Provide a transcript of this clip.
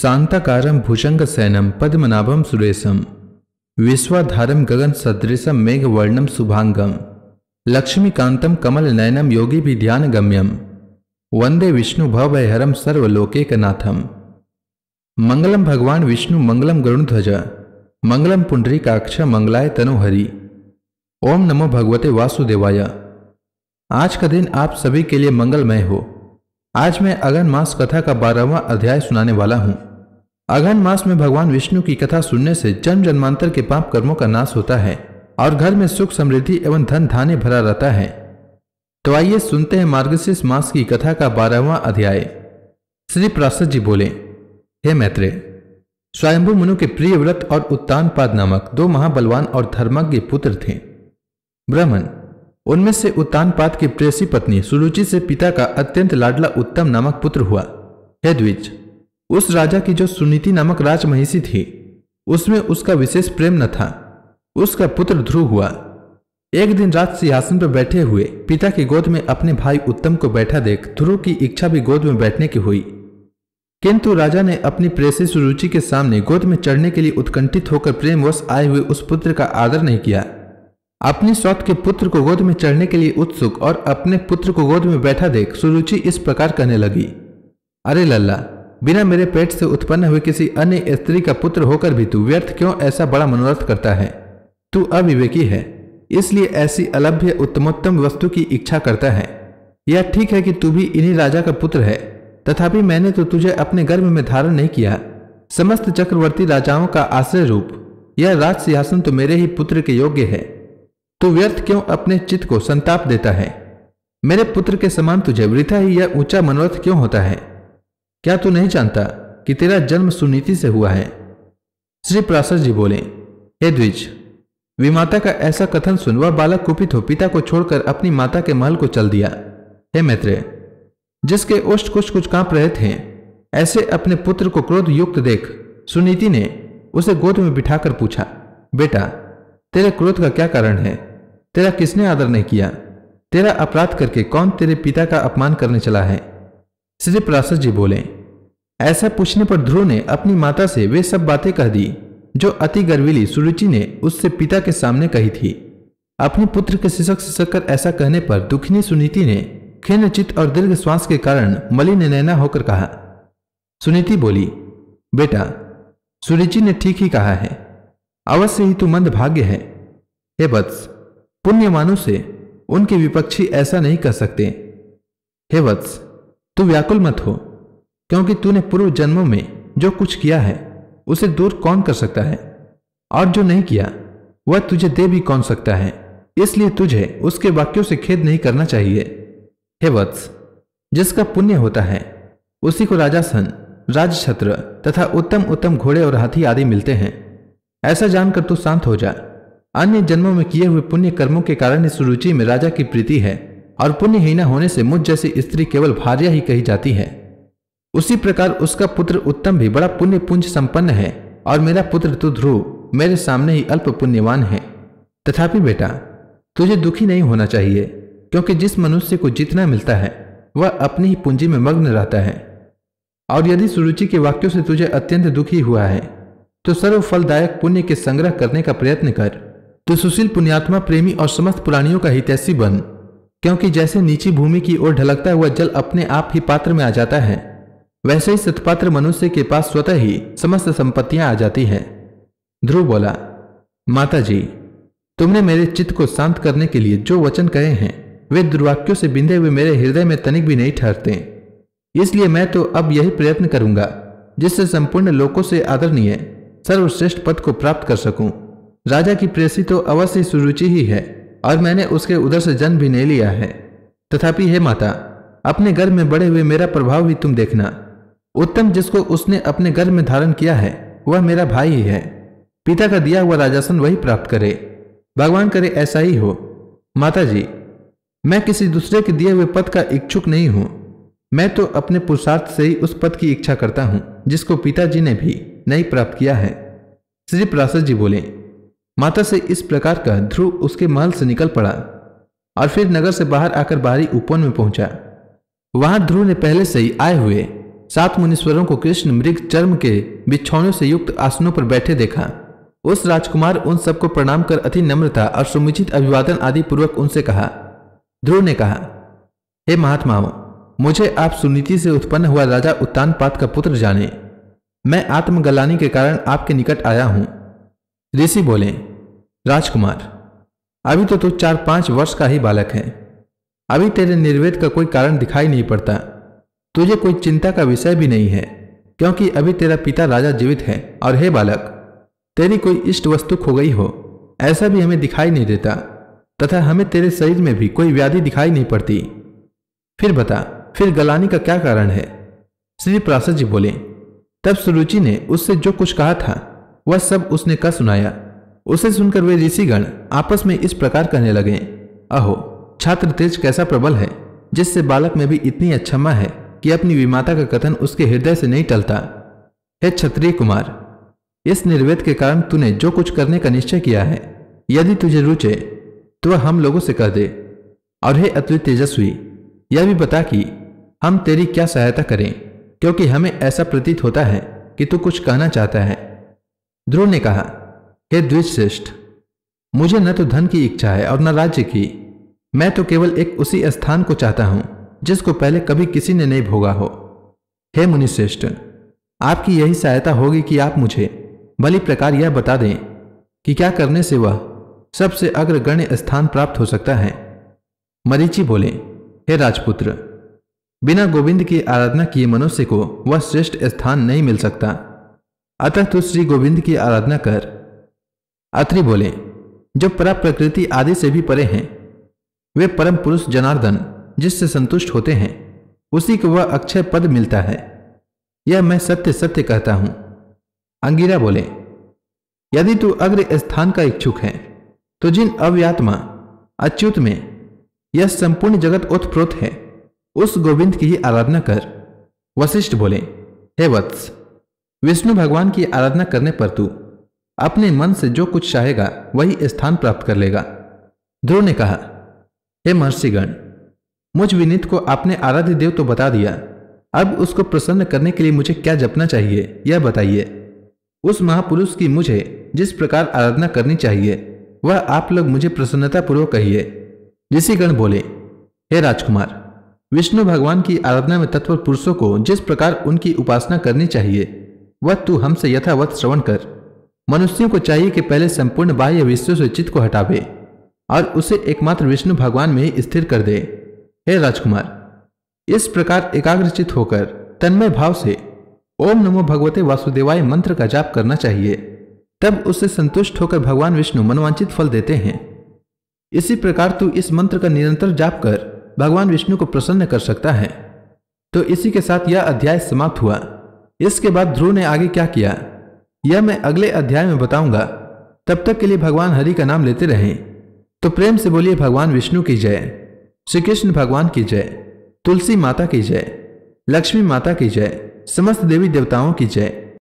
सदृशम मेघवर्णम पद्मनाभं सुरेशं विश्वाधारं गगनसदृशं मेघवर्णं भी लक्ष्मीकान्तं कमलनयनं योगिभिध्यानगम्यं वन्दे विष्णुभवैहरं सर्वलोकेकनाथं मंगलम भगवान विष्णु मंगलम गरुणध्वज मंगलम पुंडरी काक्ष मंगलाय तनोहरि ओम नमो भगवते वासुदेवाय आज का दिन आप सभी के लिए मंगलमय हो आज मैं अगन मास कथा का बारहवा अध्याय सुनाने वाला हूँ अगहन मास में भगवान विष्णु की कथा सुनने से जन्म जन्मांतर के पाप कर्मों का नाश होता है और घर में सुख समृद्धि एवं धन धान्य भरा रहता है तो आइए सुनते हैं मार्गशीर्ष मास की कथा का बारहवा अध्याय श्री प्रासद जी बोले हे मैत्रे स्वयंभु मनु के प्रिय व्रत और उत्तान पाद नामक दो महाबलवान और धर्मज्ञ पुत्र थे ब्राह्मण उनमें से उत्तान पाद की प्रेसी पत्नी सुरुचि से पिता का अत्यंत लाडला उत्तम नामक पुत्र हुआ हे द्विज उस राजा की जो सुनीति नामक राजमहिषी थी उसमें उसका विशेष प्रेम न था उसका पुत्र ध्रुव हुआ एक दिन रात सिंहासन पर बैठे हुए पिता की गोद में अपने भाई उत्तम को बैठा देख ध्रुव की इच्छा भी गोद में बैठने की हुई किंतु राजा ने अपनी प्रेसी सुरुचि के सामने गोद में चढ़ने के लिए उत्कंठित होकर प्रेमवश आए हुए उस पुत्र का आदर नहीं किया अपनी स्वत के पुत्र को गोद में चढ़ने के लिए उत्सुक और अपने पुत्र को गोद में बैठा देख सुरुचि इस प्रकार कहने लगी अरे लल्ला बिना मेरे पेट से उत्पन्न हुए किसी अन्य स्त्री का पुत्र होकर भी तू व्यर्थ क्यों ऐसा बड़ा मनोरथ करता है तू अविवेकी है इसलिए ऐसी अलभ्य उत्तमोत्तम वस्तु की इच्छा करता है यह ठीक है कि तू भी इन्हीं राजा का पुत्र है तथापि मैंने तो तुझे अपने गर्भ में धारण नहीं किया समस्त चक्रवर्ती राजाओं का आश्रय रूप यह राज सिंहासन तो मेरे ही पुत्र के योग्य है तू व्यर्थ क्यों अपने चित्त को संताप देता है मेरे पुत्र के समान तुझे वृथा ही यह ऊंचा मनोरथ क्यों होता है क्या तू नहीं जानता कि तेरा जन्म सुनीति से हुआ है श्री प्रासद जी बोले हे द्विज विमाता का ऐसा कथन सुन वह बालक कुपित हो पिता को छोड़कर अपनी माता के महल को चल दिया हे मैत्र जिसके ओष्ट कुछ कुछ कांप रहे थे ऐसे अपने पुत्र को क्रोध युक्त देख सुनीति ने उसे गोद में बिठाकर पूछा बेटा तेरे क्रोध का क्या कारण है तेरा किसने आदर नहीं किया तेरा अपराध करके कौन तेरे पिता का अपमान करने चला है श्री प्रासद जी बोले ऐसा पूछने पर ध्रुव ने अपनी माता से वे सब बातें कह दी जो अति गर्वीली सुरुचि ने उससे पिता के सामने कही थी अपने पुत्र के सिसक सिसक कर ऐसा कहने पर दुखिनी सुनीति ने चित्त और दीर्घ श्वास के कारण मलिन नैना होकर कहा सुनीति बोली बेटा सुरुचि ने ठीक ही कहा है अवश्य ही तू मंद भाग्य है हे वत्स पुण्य मानो से उनके विपक्षी ऐसा नहीं कर सकते हे वत्स तू व्याकुल मत हो क्योंकि तूने पूर्व जन्मों में जो कुछ किया है उसे दूर कौन कर सकता है और जो नहीं किया वह तुझे दे भी कौन सकता है इसलिए तुझे उसके वाक्यों से खेद नहीं करना चाहिए हे वत्स जिसका पुण्य होता है उसी को राजासन राजछत्र तथा उत्तम उत्तम घोड़े और हाथी आदि मिलते हैं ऐसा जानकर तू शांत हो जा अन्य जन्मों में किए हुए पुण्य कर्मों के कारण इस रुचि में राजा की प्रीति है और पुण्यहीना होने से मुझ जैसी स्त्री केवल भार्या ही कही जाती है उसी प्रकार उसका पुत्र उत्तम भी बड़ा पुण्य पुंज संपन्न है और मेरा पुत्र तो ध्रुव मेरे सामने ही अल्प पुण्यवान है तथापि बेटा तुझे दुखी नहीं होना चाहिए क्योंकि जिस मनुष्य को जितना मिलता है वह अपनी ही पूंजी में मग्न रहता है और यदि सुरुचि के वाक्यों से तुझे अत्यंत दुखी हुआ है तो सर्व फलदायक पुण्य के संग्रह करने का प्रयत्न कर तो सुशील पुण्यात्मा प्रेमी और समस्त पुराणियों का हितैषी बन क्योंकि जैसे नीची भूमि की ओर ढलकता हुआ जल अपने आप ही पात्र में आ जाता है वैसे ही सतपात्र मनुष्य के पास स्वतः ही समस्त संपत्तियां आ जाती हैं ध्रुव बोला माता जी तुमने मेरे चित्त को शांत करने के लिए जो वचन कहे हैं वे दुर्वाक्यों से बिंधे हुए मेरे हृदय में तनिक भी नहीं ठहरते इसलिए मैं तो अब यही प्रयत्न करूंगा जिससे संपूर्ण लोकों से आदरणीय सर्वश्रेष्ठ पद को प्राप्त कर सकूं। राजा की प्रेसी तो अवश्य सुरुचि ही है और मैंने उसके उधर से जन्म भी नहीं लिया है तथापि हे माता अपने घर में बड़े हुए मेरा प्रभाव भी तुम देखना उत्तम जिसको उसने अपने गर्भ में धारण किया है वह मेरा भाई ही है पिता का दिया हुआ राजासन वही प्राप्त करे भगवान करे ऐसा ही हो माता जी मैं किसी दूसरे के दिए हुए पद का इच्छुक नहीं हूं मैं तो अपने पुरुषार्थ से ही उस पद की इच्छा करता हूं जिसको पिताजी ने भी नहीं प्राप्त किया है श्री प्रासद जी बोले माता से इस प्रकार का ध्रुव उसके महल से निकल पड़ा और फिर नगर से बाहर आकर बाहरी उपवन में पहुंचा वहां ध्रुव ने पहले से ही आए हुए सात मुनीश्वरों को कृष्ण मृग चर्म के बिछौनों से युक्त आसनों पर बैठे देखा उस राजकुमार उन सबको प्रणाम कर अति नम्रता और समुचित अभिवादन आदि पूर्वक उनसे कहा ध्रुव ने कहा हे महात्माओं मुझे आप सुनीति से उत्पन्न हुआ राजा उत्तान पात का पुत्र जाने मैं आत्मगलानी के कारण आपके निकट आया हूं ऋषि बोले राजकुमार अभी तो तू तो चार पांच वर्ष का ही बालक है अभी तेरे निर्वेद का कोई कारण दिखाई नहीं पड़ता तुझे कोई चिंता का विषय भी नहीं है क्योंकि अभी तेरा पिता राजा जीवित है और हे बालक तेरी कोई इष्ट वस्तु खो गई हो ऐसा भी हमें दिखाई नहीं देता तथा हमें तेरे शरीर में भी कोई व्याधि दिखाई नहीं पड़ती फिर बता फिर गलानी का क्या कारण है श्री प्रासद जी बोले तब सुरुचि ने उससे जो कुछ कहा था वह सब उसने कह सुनाया उसे सुनकर वे ऋषिगण आपस में इस प्रकार कहने लगे अहो छात्र तेज कैसा प्रबल है जिससे बालक में भी इतनी अक्षमा है कि अपनी विमाता का कथन उसके हृदय से नहीं टलता हे क्षत्रिय कुमार इस निर्वेद के कारण तूने जो कुछ करने का निश्चय किया है यदि तुझे रुचे तो वह हम लोगों से कह दे और हे अतुल तेजस्वी यह भी बता कि हम तेरी क्या सहायता करें क्योंकि हमें ऐसा प्रतीत होता है कि तू कुछ कहना चाहता है ध्रुव ने कहा हे द्विजश्रेष्ठ मुझे न तो धन की इच्छा है और न राज्य की मैं तो केवल एक उसी स्थान को चाहता हूं जिसको पहले कभी किसी ने नहीं भोगा हो हे मुनिश्रेष्ठ आपकी यही सहायता होगी कि आप मुझे बलि प्रकार यह बता दें कि क्या करने से वह सबसे अग्रगण्य स्थान प्राप्त हो सकता है मरीची बोले हे राजपुत्र बिना गोविंद की आराधना किए मनुष्य को वह श्रेष्ठ स्थान नहीं मिल सकता अतः तू श्री गोविंद की आराधना कर अत्रि बोले जो परा प्रकृति आदि से भी परे हैं वे परम पुरुष जनार्दन जिससे संतुष्ट होते हैं उसी को वह अक्षय पद मिलता है यह मैं सत्य सत्य कहता हूं अंगिरा बोले यदि तू अग्र स्थान का इच्छुक है तो जिन अव्यात्मा अच्युत में यह संपूर्ण जगत उत्प्रोत है उस गोविंद की ही आराधना कर वशिष्ठ बोले हे वत्स विष्णु भगवान की आराधना करने पर तू अपने मन से जो कुछ चाहेगा वही स्थान प्राप्त कर लेगा ध्रुव ने कहा हे महर्षिगण मुझ विनीत को आपने आराध्य देव तो बता दिया अब उसको प्रसन्न करने के लिए मुझे क्या जपना चाहिए यह बताइए उस महापुरुष की मुझे जिस प्रकार आराधना करनी चाहिए वह आप लोग मुझे प्रसन्नतापूर्वक कहिए ऋषि गण बोले हे राजकुमार विष्णु भगवान की आराधना में तत्पर पुरुषों को जिस प्रकार उनकी उपासना करनी चाहिए वह तू हमसे यथावत श्रवण कर मनुष्यों को चाहिए कि पहले संपूर्ण बाह्य विश्व से चित्त को हटावे और उसे एकमात्र विष्णु भगवान में ही स्थिर कर दे हे राजकुमार इस प्रकार एकाग्रचित होकर तन्मय भाव से ओम नमो भगवते वासुदेवाय मंत्र का जाप करना चाहिए तब उससे संतुष्ट होकर भगवान विष्णु मनवांचित फल देते हैं इसी प्रकार तू इस मंत्र का निरंतर जाप कर भगवान विष्णु को प्रसन्न कर सकता है तो इसी के साथ यह अध्याय समाप्त हुआ इसके बाद ध्रुव ने आगे क्या किया यह मैं अगले अध्याय में बताऊंगा तब तक के लिए भगवान हरि का नाम लेते रहें तो प्रेम से बोलिए भगवान विष्णु की जय श्री कृष्ण भगवान की जय तुलसी माता की जय लक्ष्मी माता की जय समस्त देवी देवताओं की जय